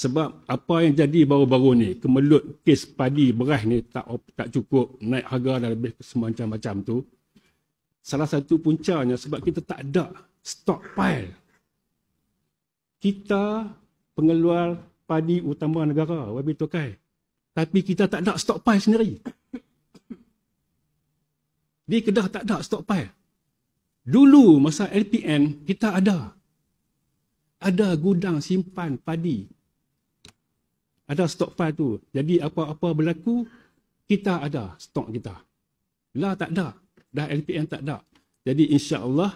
Sebab apa yang jadi baru-baru ni, kemelut kes padi beras ni tak tak cukup, naik harga dah lebih semacam macam tu. Salah satu puncanya sebab kita tak ada stockpile. Kita pengeluar padi utama negara, wabi tokai. Tapi kita tak ada stockpile sendiri. Di Kedah tak ada stockpile. Dulu masa LPN, kita ada. Ada gudang simpan padi ada stok file tu. Jadi apa-apa berlaku, kita ada stok kita. Lah tak ada. Dah LPM tak ada. Jadi insya Allah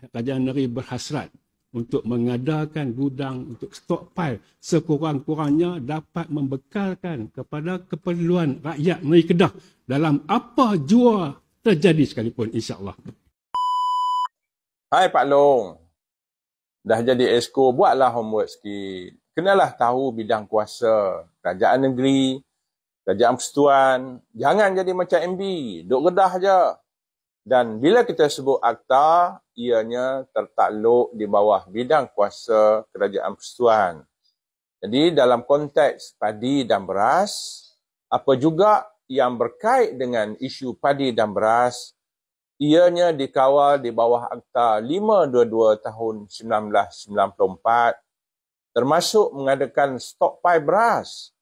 kerajaan negeri berhasrat untuk mengadakan gudang untuk stok file sekurang-kurangnya dapat membekalkan kepada keperluan rakyat melayu Kedah dalam apa jua terjadi sekalipun insya Allah. Hai Pak Long. Dah jadi esko, buatlah homework sikit kenalah tahu bidang kuasa kerajaan negeri, kerajaan persetuan. Jangan jadi macam MB, duk redah je. Dan bila kita sebut akta, ianya tertakluk di bawah bidang kuasa kerajaan persetuan. Jadi dalam konteks padi dan beras, apa juga yang berkait dengan isu padi dan beras, ianya dikawal di bawah Akta 522 tahun 1994 termasuk mengadakan stok stockpile beras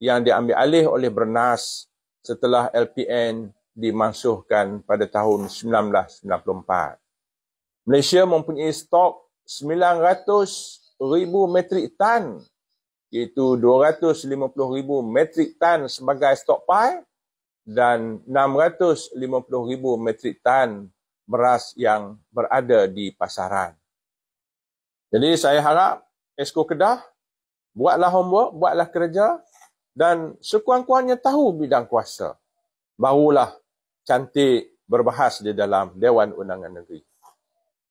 yang diambil alih oleh Bernas setelah LPN dimansuhkan pada tahun 1994. Malaysia mempunyai stok 900 ribu metrik tan iaitu 250 ribu metrik tan sebagai stok stockpile dan 650 ribu metrik tan beras yang berada di pasaran. Jadi saya harap Esko Kedah, buatlah homework, buatlah kerja dan sekurang-kurangnya tahu bidang kuasa. Barulah cantik berbahas di dalam Dewan Undangan Negeri.